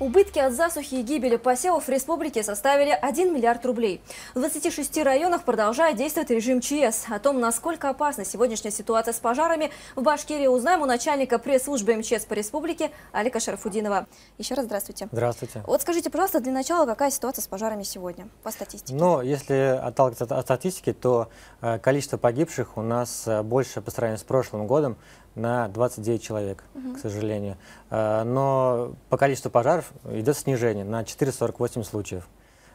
Убытки от засухи и гибели посевов в республике составили 1 миллиард рублей. В 26 районах продолжает действовать режим ЧС. О том, насколько опасна сегодняшняя ситуация с пожарами, в Башкирии узнаем у начальника пресс-службы МЧС по республике Алика Шарафудинова. Еще раз здравствуйте. Здравствуйте. Вот скажите, пожалуйста, для начала, какая ситуация с пожарами сегодня по статистике? Ну, если отталкиваться от статистики, то э, количество погибших у нас э, больше по сравнению с прошлым годом на 29 человек, угу. к сожалению. А, но по количеству пожаров идет снижение на 448 случаев.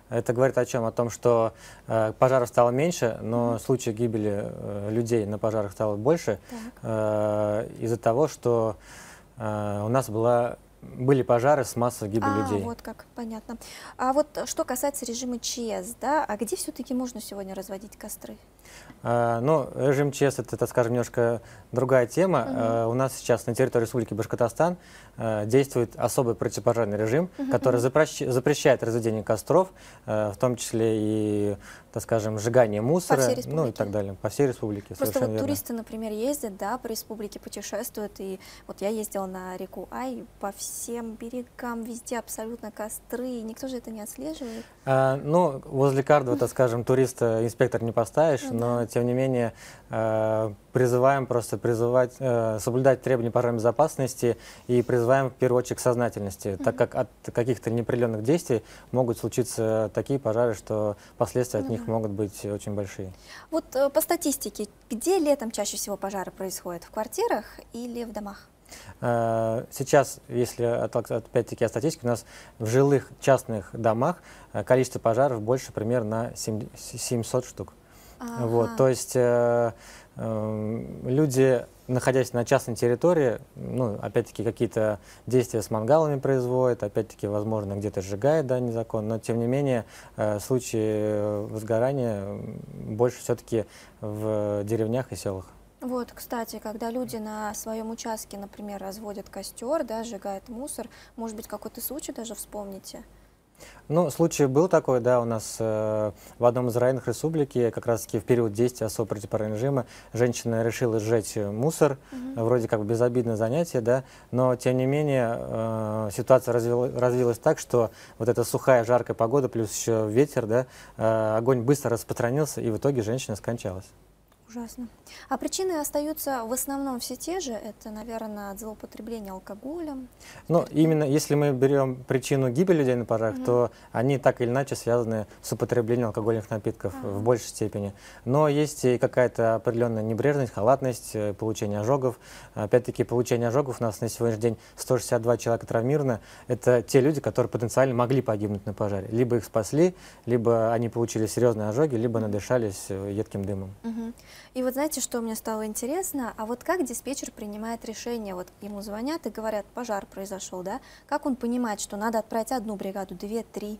Это говорит о чем? О том, что а, пожаров стало меньше, но mm-hmm. случаев гибели э, людей на пожарах стало больше а, из-за того, что у нас была, были пожары с массой гибели а, людей. Вот как, понятно. А вот что касается режима ЧС, да, а где все-таки можно сегодня разводить костры? Э, ну, режим ЧС это, это, скажем, немножко другая тема. Угу. Э, у нас сейчас на территории Республики Башкортостан э, действует особый противопожарный режим, угу. который запрещает разведение костров, э, в том числе и, так скажем, сжигание мусора, ну и так далее, по всей республике. Просто вот верно. туристы, например, ездят, да, по республике путешествуют, и вот я ездила на реку Ай, по всем берегам, везде абсолютно костры, и никто же это не отслеживает. А, ну, возле Кардова, так скажем, туриста инспектор не поставишь, ну но, тем не менее, призываем просто призывать, э, соблюдать требования пожарной безопасности и призываем в первую очередь к сознательности, так как от каких-то неопределенных действий могут случиться такие пожары, что последствия от них могут быть очень большие. Вот э, по статистике, где летом чаще всего пожары происходят? В квартирах или в домах? Э, сейчас, если опять-таки о статистике, у нас в жилых частных домах количество пожаров больше примерно на 700 штук. Ага. Вот, то есть Эм, люди, находясь на частной территории, ну, опять-таки, какие-то действия с мангалами производят, опять-таки, возможно, где-то сжигает, да, незаконно, но, тем не менее, э, случаи э, возгорания больше все-таки в деревнях и селах. Вот, кстати, когда люди на своем участке, например, разводят костер, да, сжигают мусор, может быть, какой-то случай даже вспомните – ну, случай был такой, да, у нас э, в одном из районов республики, как раз-таки в период действия особо противоправного режима, женщина решила сжечь э, мусор, угу. вроде как безобидное занятие, да, но, тем не менее, э, ситуация развил, развилась так, что вот эта сухая, жаркая погода, плюс еще ветер, да, э, огонь быстро распространился, и в итоге женщина скончалась. Ужасно. А причины остаются в основном все те же. Это, наверное, от злоупотребления алкоголем. Ну, именно если мы берем причину гибели людей на пожарах, угу. то они так или иначе связаны с употреблением алкогольных напитков ага. в большей степени. Но есть и какая-то определенная небрежность, халатность, э, получение ожогов. Опять-таки, получение ожогов у нас на сегодняшний день 162 человека травмировано. Это те люди, которые потенциально могли погибнуть на пожаре. Либо их спасли, либо они получили серьезные ожоги, либо надышались э, едким дымом. Угу. И вот знаете, что мне стало интересно? А вот как диспетчер принимает решение? Вот ему звонят и говорят, пожар произошел, да? Как он понимает, что надо отправить одну бригаду, две, три?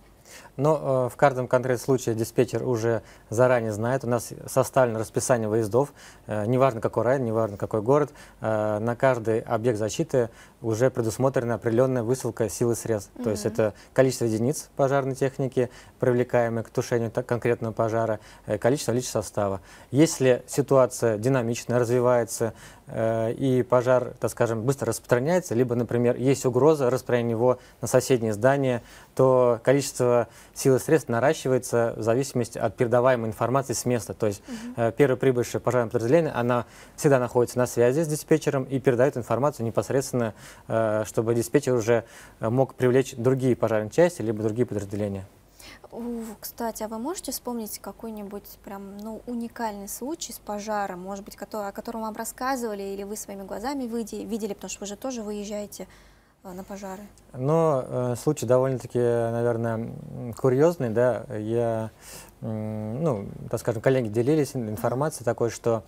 Но э, в каждом конкретном случае диспетчер уже заранее знает. У нас составлено расписание выездов. Э, неважно, какой район, неважно, какой город. Э, на каждый объект защиты уже предусмотрена определенная высылка силы средств. Mm -hmm. То есть это количество единиц пожарной техники, привлекаемые к тушению конкретного пожара, э, количество личного состава. Если ситуация динамичная, развивается, Э, и пожар, так скажем, быстро распространяется, либо, например, есть угроза распространения его на соседние здания, то количество сил и средств наращивается в зависимости от передаваемой информации с места. То есть угу. Uh э, -huh. первая прибывшая пожарное подразделение, она всегда находится на связи с диспетчером и передает информацию непосредственно, э, чтобы диспетчер уже мог привлечь другие пожарные части, либо другие подразделения. Кстати, а вы можете вспомнить какой-нибудь прям ну, уникальный случай с пожаром, может быть, о котором вам рассказывали, или вы своими глазами видели, потому что вы же тоже выезжаете э, на пожары? Но э, случай довольно-таки, наверное, курьезный, да. Я, ну, так скажем, коллеги делились информацией mm такой, что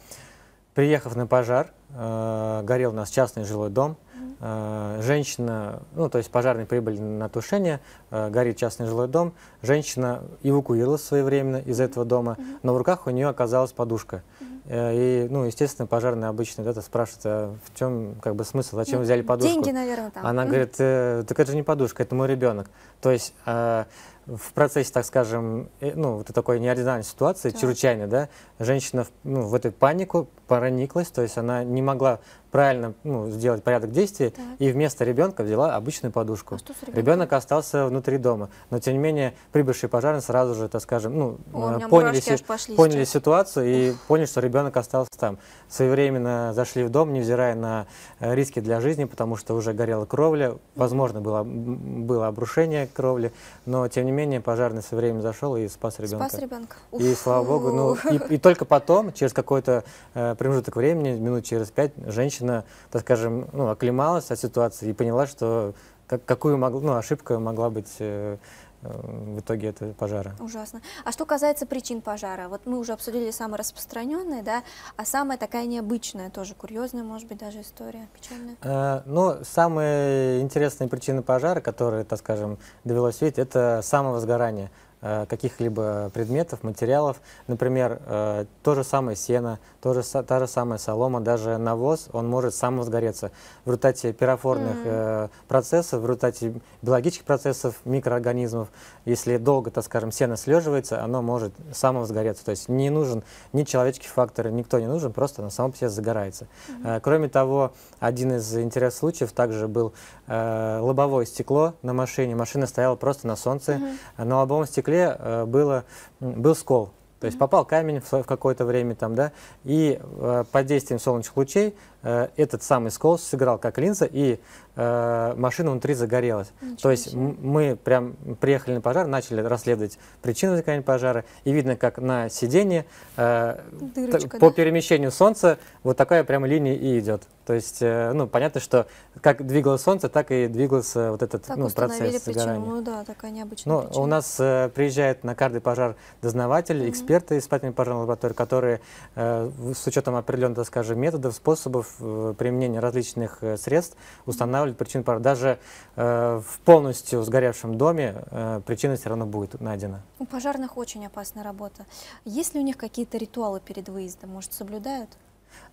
приехав на пожар, э, горел у нас частный жилой дом, Э, женщина, ну, то есть пожарные прибыли на тушение, э, горит частный жилой дом, женщина эвакуировалась своевременно из этого дома, но в руках у нее оказалась подушка. Э, и, ну, естественно, пожарные обычно да, спрашивают, а в чем как бы смысл, зачем mm взяли подушку? Деньги, наверное, там. Она говорит, э, так это же не подушка, это мой ребенок. То есть э, в процессе, так скажем, ну, вот такой неординарной ситуации, да. чрезвычайной, да, женщина ну, в эту панику прониклась, то есть она не могла правильно ну, сделать порядок действий, так. и вместо ребенка взяла обычную подушку. А Ребенок остался внутри дома. Но, тем не менее, прибывшие пожарные сразу же, так скажем, ну, О, э, поняли, си поняли ситуацию и Ух. поняли, что ребенок остался там. Своевременно зашли в дом, невзирая на э, риски для жизни, потому что уже горела кровля, возможно, было, было обрушение кровли, но, тем не менее, пожарный своевременно зашел и спас ребенка. Спас ребенка. И, слава богу, ну, и, и только потом, через какой-то э, промежуток времени, минут через пять, женщина женщина, так скажем, ну, оклемалась от ситуации и поняла, что как, какую мог, ну, ошибка могла быть э, э, в итоге этого пожара. Ужасно. А что касается причин пожара, вот мы уже обсудили самые распространенные, да, а самая такая необычная, тоже курьезная, может быть, даже история, печальная? Э, ну, самые интересные причины пожара, которые, так скажем, довелось видеть, это самовозгорание. Э, каких-либо предметов, материалов. Например, э, то же самое сено, то же, та же самая солома, даже навоз, он может сам сгореться. В результате пирофорных mm -hmm. Э, процессов, в результате биологических процессов, микроорганизмов, если долго, так скажем, сено слеживается, оно может само сгореться. То есть не нужен ни человеческий фактор, никто не нужен, просто оно само по себе загорается. Mm -hmm. Кроме того, один из интересных случаев также был лобовое стекло на машине. Машина стояла просто на солнце. Mm -hmm. На лобовом стекле стекле э, было, был скол. То есть попал камень в какое-то время там, да, и э, под действием солнечных лучей Э, этот самый скос сыграл как линза, и э, машина внутри загорелась. Ничего То есть ничего. мы прям приехали на пожар, начали расследовать причину возникновения пожара, и видно, как на сиденье э, Дырочка, по перемещению солнца вот такая прямо линия и идет. То есть, э, ну, понятно, что как двигалось солнце, так и двигался вот этот так ну, процесс загорания. Причину. Ну да, такая необычная ну, У нас э, приезжает на каждый пожар дознаватель, mm-hmm. эксперты испытательной пожарной лаборатории, которые э, с учетом определенных, скажем, методов, способов, Э, применения различных э, средств устанавливать причину пожара. Даже э, в полностью сгоревшем доме причина все равно будет найдена. У пожарных очень опасная работа. Есть ли у них какие-то ритуалы перед выездом? Может, соблюдают?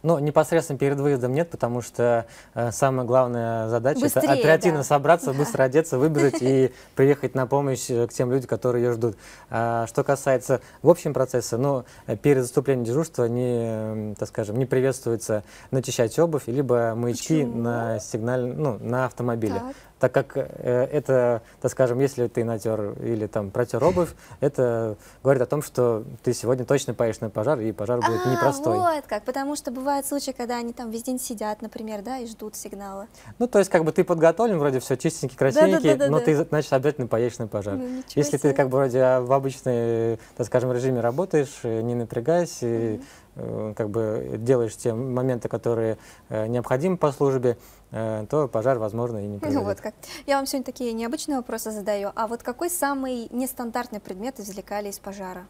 Ну, непосредственно перед выездом нет, потому что э, самая главная задача Быстрее, это оперативно да. собраться, быстро одеться, выбежать и приехать на помощь э, к тем людям, которые ее ждут. А, что касается в общем процесса, ну, э, перед заступлением дежурства не, так скажем, не приветствуется начищать обувь, либо маячки на сигналь, ну, на автомобиле. Так так как э, это, так скажем, если ты натер или там протер обувь, это говорит о том, что ты сегодня точно поешь на пожар, и пожар будет а, непростой. Вот как, потому что что бывают случаи, когда они там весь день сидят, например, да, и ждут сигнала. Ну, то есть, как бы ты подготовлен, вроде все чистенький, красивенький, да, да, да, но ты, значит, обязательно поедешь на пожар. Ну, Если себе. ты, как бы, вроде а, в обычной, так скажем, режиме работаешь, э, не напрягаясь, mm-hmm. и, э, как бы, делаешь те моменты, которые э, необходимы по службе, то пожар, возможно, и не произойдет. Ну, вот как. Я вам сегодня такие необычные вопросы задаю. А вот какой самый нестандартный предмет извлекали из пожара?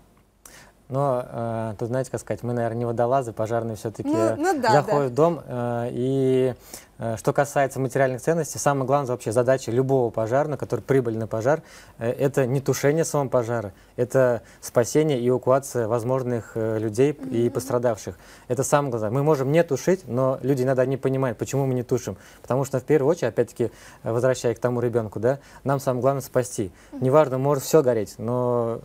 Но э, тут, знаете, как сказать, мы, наверное, не водолазы, пожарные все-таки ну, ну, да, заходят да. в дом. Э, и э, что касается материальных ценностей, самая главная вообще задача любого пожарного, который на пожар, э, это не тушение самого пожара, это спасение и эвакуация возможных э, людей mm -hmm. и пострадавших. Это самое главное. Мы можем не тушить, но люди иногда не понимают, почему мы не тушим. Потому что, в первую очередь, опять-таки, возвращая к тому ребенку, да, нам самое главное спасти. Mm -hmm. Неважно, может все гореть, но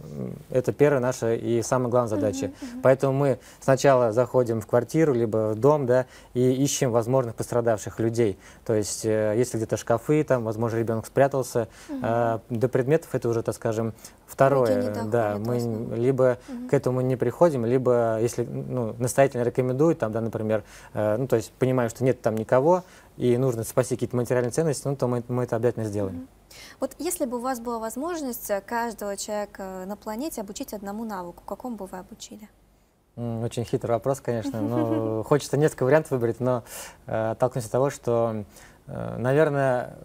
это первое наше и самое главная задача. Mm-hmm. Поэтому мы сначала заходим в квартиру, либо в дом, да, и ищем возможных пострадавших людей. То есть, э, если где-то шкафы, там, возможно, ребенок спрятался, mm-hmm. э, до предметов это уже, так скажем, второе. да, мы либо mm-hmm. к этому не приходим, либо, если ну, настоятельно рекомендуют, там, да, например, э, ну, то есть, понимаем, что нет там никого, и нужно спасти какие-то материальные ценности, ну, то мы, мы это обязательно сделаем. Mm-hmm. Вот если бы у вас была возможность э, каждого человека э, на планете обучить одному навыку, какому бы вы обучили? Очень хитрый вопрос, конечно. Но ну, хочется несколько вариантов выбрать, но э, от того, что, э, наверное,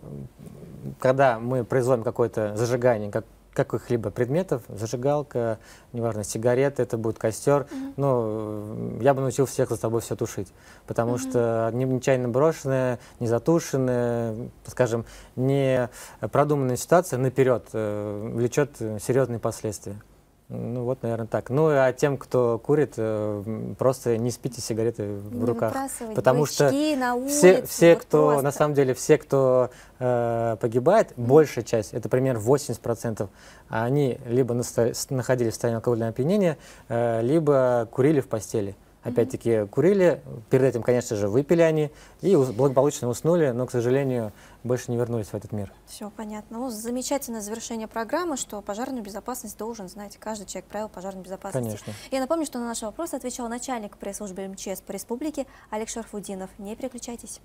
когда мы производим какое-то зажигание, как, каких-либо предметов, зажигалка, неважно, сигареты, это будет костер. Mm-hmm. Ну, я бы научил всех за тобой все тушить, потому mm-hmm. что нечаянно брошенная, не затушенная, скажем, не продуманная ситуация наперед э, влечет серьезные последствия. Ну вот, наверное, так. Ну а тем, кто курит, э, просто не спите сигареты в не руках, потому что на улицу, все, все вот кто просто. на самом деле все, кто э, погибает, mm большая часть, это примерно 80 процентов, они либо находились в состоянии алкогольного опьянения, э, либо курили в постели. mm Опять-таки курили, перед этим, конечно же, выпили они и благополучно уснули, но, к сожалению, больше не вернулись в этот мир. Все понятно. Ну, замечательное завершение программы, что пожарную безопасность должен знать каждый человек правил пожарной безопасности. Конечно. Я напомню, что на наши вопросы отвечал начальник пресс-службы МЧС по республике Олег Шарфудинов. Не переключайтесь.